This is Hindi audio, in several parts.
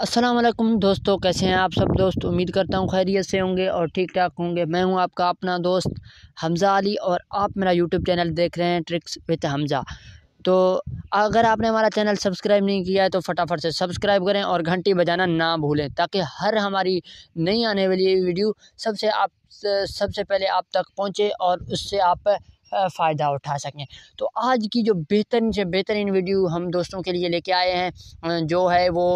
असलम दोस्तों कैसे हैं आप सब दोस्त उम्मीद करता हूँ खैरियत से होंगे और ठीक ठाक होंगे मैं हूँ आपका अपना दोस्त हमज़ा अली और आप मेरा यूट्यूब चैनल देख रहे हैं ट्रिक्स विद हमज़ा तो अगर आपने हमारा चैनल सब्सक्राइब नहीं किया है तो फटाफट से सब्सक्राइब करें और घंटी बजाना ना भूलें ताकि हर हमारी नई आने वाली वीडियो सबसे आप सबसे पहले आप तक पहुँचे और उससे आप फ़ायदा उठा सकें तो आज की जो बेहतरीन से बेहतरीन वीडियो हम दोस्तों के लिए लेके आए हैं जो है वो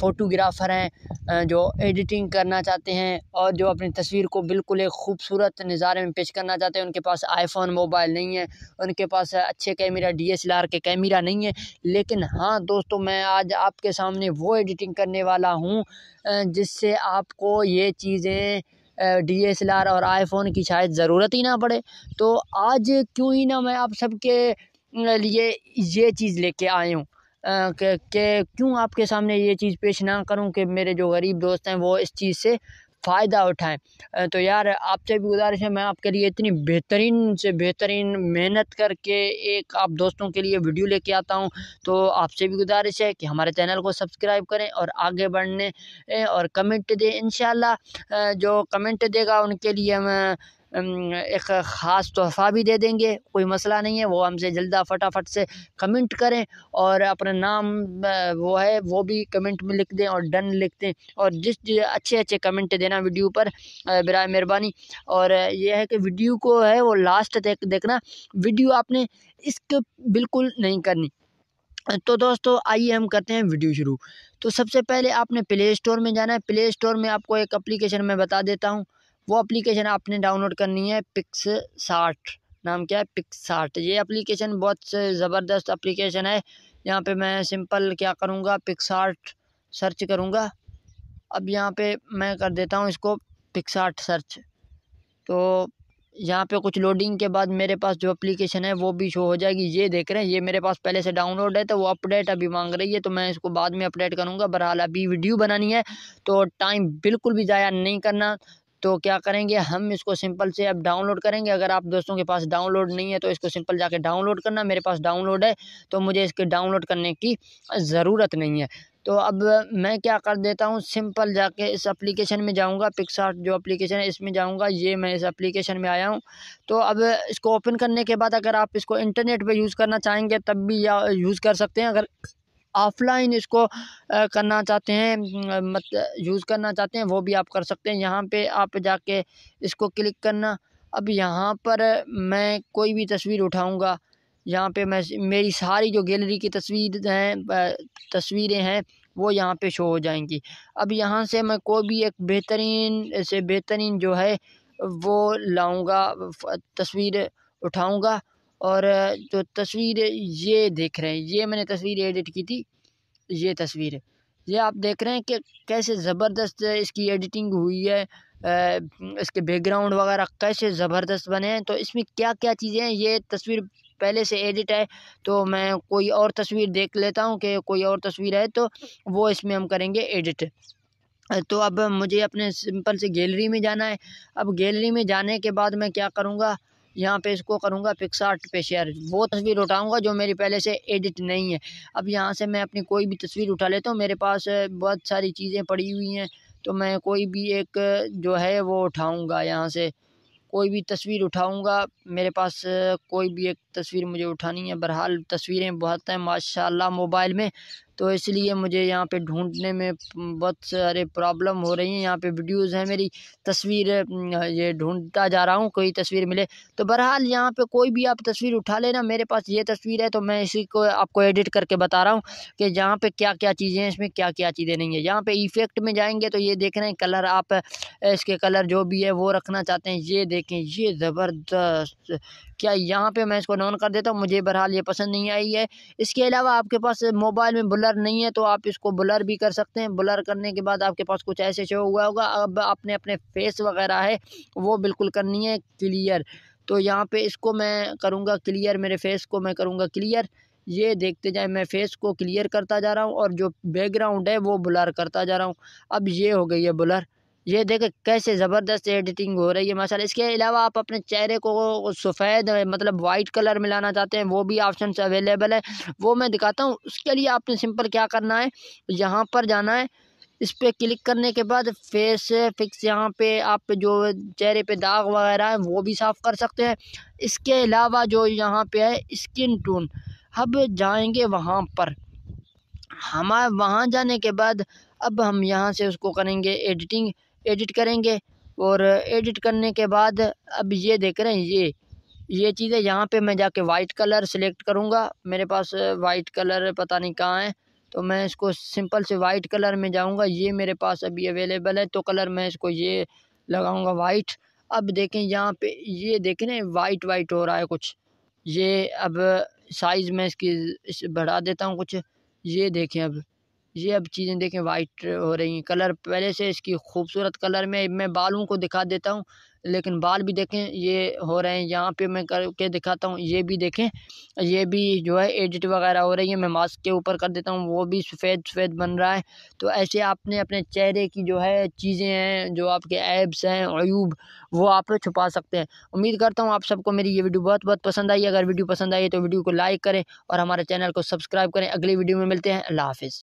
फ़ोटोग्राफ़र हैं जो एडिटिंग करना चाहते हैं और जो अपनी तस्वीर को बिल्कुल एक खूबसूरत नज़ारे में पेश करना चाहते हैं उनके पास आईफोन मोबाइल नहीं है उनके पास अच्छे camera D S L R के कैमरा नहीं है लेकिन हाँ दोस्तों मैं आज आपके सामने वो एडिटिंग करने वाला हूँ जिससे आपको ये चीज़ें डी एस एल आर और आईफोन की शायद ज़रूरत ही ना पड़े तो आज क्यों ही ना मैं आप सबके लिए ये चीज़ लेके आया हूँ के, के क्यों आपके सामने ये चीज़ पेश ना करूँ कि मेरे जो गरीब दोस्त हैं वो इस चीज़ से फ़ायदा उठाएं तो यार आपसे भी गुजारिश है मैं आपके लिए इतनी बेहतरीन से बेहतरीन मेहनत करके एक आप दोस्तों के लिए वीडियो लेके आता हूँ तो आपसे भी गुजारिश है कि हमारे चैनल को सब्सक्राइब करें और आगे बढ़ने और कमेंट दें इन जो कमेंट देगा उनके लिए मैं एक ख़ास तोहफ़ा भी दे देंगे कोई मसला नहीं है वो हमसे जल्दा फटाफट से कमेंट करें और अपना नाम वो है वो भी कमेंट में लिख दें और डन लिख दें और जिस अच्छे अच्छे कमेंट देना वीडियो पर बर मेहरबानी और यह है कि वीडियो को है वो लास्ट तक देखना वीडियो आपने इसके बिल्कुल नहीं करनी तो दोस्तों आइए हम करते हैं वीडियो शुरू तो सबसे पहले आपने प्ले स्टोर में जाना है प्ले स्टोर में आपको एक एप्लीकेशन मैं बता देता हूँ वो अप्लीकेशन आपने डाउनलोड करनी है पिक्स साठ नाम क्या है पिक्स साठ ये अप्लीकेशन बहुत ज़बरदस्त एप्लीकेशन है यहाँ पे मैं सिंपल क्या करूँगा पिक्स साठ सर्च करूँगा अब यहाँ पे मैं कर देता हूँ इसको पिक्स साठ सर्च तो यहाँ पे कुछ लोडिंग के बाद मेरे पास जो एप्लीकेशन है वो भी शो हो जाएगी ये देख रहे हैं ये मेरे पास पहले से डाउनलोड है तो वो अपडेट अभी मांग रही है तो मैं इसको बाद में अपडेट करूँगा बहरहाल अभी वीडियो बनानी है तो टाइम बिल्कुल भी ज़ाया नहीं करना तो क्या करेंगे हम इसको सिंपल से अब डाउनलोड करेंगे अगर आप दोस्तों के पास डाउनलोड नहीं है तो इसको सिंपल जाके डाउनलोड करना मेरे पास डाउनलोड है तो मुझे इसके डाउनलोड करने की ज़रूरत नहीं है तो अब मैं क्या कर देता हूँ सिंपल जाके इस एप्लीकेशन में जाऊँगा पिक्सार्ट जो एप्लीकेशन है इसमें जाऊँगा ये मैं इस एप्लीकेशन में आया हूँ तो अब इसको ओपन करने के बाद अगर आप इसको इंटरनेट पे यूज़ करना चाहेंगे तब भी या यूज़ कर सकते हैं अगर ऑफलाइन इसको करना चाहते हैं मत यूज़ करना चाहते हैं वो भी आप कर सकते हैं यहाँ पे आप जाके इसको क्लिक करना अब यहाँ पर मैं कोई भी तस्वीर उठाऊँगा यहाँ पे मैं मेरी सारी जो गैलरी की तस्वीर हैं तस्वीरें हैं वो यहाँ पे शो हो जाएंगी अब यहाँ से मैं कोई भी एक बेहतरीन से बेहतरीन जो है वो लाऊँगा तस्वीर उठाऊँगा और जो तस्वीर ये देख रहे हैं ये मैंने तस्वीर एडिट की थी ये तस्वीर ये आप देख रहे हैं कि कैसे ज़बरदस्त इसकी एडिटिंग हुई है इसके बैकग्राउंड वगैरह कैसे ज़बरदस्त बने हैं तो इसमें क्या क्या चीज़ें हैं ये तस्वीर पहले से एडिट है तो मैं कोई और तस्वीर देख लेता हूँ कि कोई और तस्वीर है तो वो इसमें हम करेंगे एडिट तो अब मुझे अपने सिंपल से गैलरी में जाना है अब गैलरी में जाने के बाद मैं क्या करूँगा यहाँ पे इसको करूँगा पिक्सार्ट पे शेयर वो तस्वीर उठाऊँगा जो मेरी पहले से एडिट नहीं है अब यहाँ से मैं अपनी कोई भी तस्वीर उठा लेता हूँ मेरे पास बहुत सारी चीज़ें पड़ी हुई हैं तो मैं कोई भी एक जो है वो उठाऊँगा यहाँ से कोई भी तस्वीर उठाऊँगा मेरे पास कोई भी एक तस्वीर मुझे उठानी है बहरहाल तस्वीरें बहुत हैं माशाल्लाह मोबाइल में तो इसलिए मुझे यहाँ पे ढूंढने में बहुत सारे प्रॉब्लम हो रही हैं यहाँ पे वीडियोस हैं मेरी तस्वीर ये ढूँढता जा रहा हूँ कोई तस्वीर मिले तो बहरहाल यहाँ पे कोई भी आप तस्वीर उठा लेना मेरे पास ये तस्वीर है तो मैं इसी को आपको एडिट करके बता रहा हूँ कि यहाँ पर क्या क्या चीज़ें हैं इसमें क्या क्या चीज़ें नहीं है यहाँ पर इफेक्ट में जाएँगे तो ये देख रहे हैं कलर आप इसके कलर जो भी है वो रखना चाहते हैं ये देखें ये ज़बरदस्त क्या यहाँ पर मैं इसको नॉन कर देता हूँ मुझे बहरहाल ये पसंद नहीं आई है इसके अलावा आपके पास मोबाइल में ब्लर नहीं है तो आप इसको ब्लर भी कर सकते हैं ब्लर करने के बाद आपके पास कुछ ऐसे शो हुआ होगा अब आपने अपने फेस वगैरह है वो बिल्कुल करनी है क्लियर तो यहाँ पे इसको मैं करूँगा क्लियर मेरे फेस को मैं करूँगा क्लियर ये देखते जाए मैं फेस को क्लियर करता जा रहा हूँ और जो बैकग्राउंड है वो ब्लर करता जा रहा हूँ अब ये हो गई है ब्लर ये देखें कैसे ज़बरदस्त एडिटिंग हो रही है मसल इसके अलावा आप अपने चेहरे को सफ़ेद मतलब वाइट कलर में लाना चाहते हैं वो भी ऑप्शन अवेलेबल है वो मैं दिखाता हूँ उसके लिए आपने सिंपल क्या करना है यहाँ पर जाना है इस पर क्लिक करने के बाद फेस फिक्स यहाँ पे आप जो चेहरे पे दाग वगैरह है वो भी साफ़ कर सकते हैं इसके अलावा जो यहाँ पे है स्किन टोन अब जाएंगे वहाँ पर हमारे वहाँ जाने के बाद अब हम यहाँ से उसको करेंगे एडिटिंग एडिट करेंगे और एडिट करने के बाद अब ये देख रहे हैं ये ये चीज़ें यहाँ पे मैं जाके वाइट कलर सेलेक्ट करूँगा मेरे पास वाइट कलर पता नहीं कहाँ है तो मैं इसको सिंपल से वाइट कलर में जाऊँगा ये मेरे पास अभी अवेलेबल है तो कलर मैं इसको ये लगाऊँगा वाइट अब देखें यहाँ पे ये देख रहे हैं वाइट वाइट हो रहा है कुछ ये अब साइज़ मैं इसकी इस बढ़ा देता हूँ कुछ ये देखें अब ये अब चीज़ें देखें वाइट हो रही हैं कलर पहले से इसकी खूबसूरत कलर में मैं बालों को दिखा देता हूँ लेकिन बाल भी देखें ये हो रहे हैं यहाँ पे मैं करके दिखाता हूँ ये भी देखें ये भी जो है एडिट वगैरह हो रही है मैं मास्क के ऊपर कर देता हूँ वो भी सफ़ेद सफ़ेद बन रहा है तो ऐसे आपने अपने चेहरे की जो है चीज़ें हैं जो आपके ऐप्स हैं अयूब वो आप छुपा सकते हैं उम्मीद करता हूँ आप सबको मेरी ये वीडियो बहुत बहुत पसंद आई अगर वीडियो पसंद आई तो वीडियो को लाइक करें और हमारे चैनल को सब्सक्राइब करें अगली वीडियो में मिलते हैं अल्लाह हाफिज़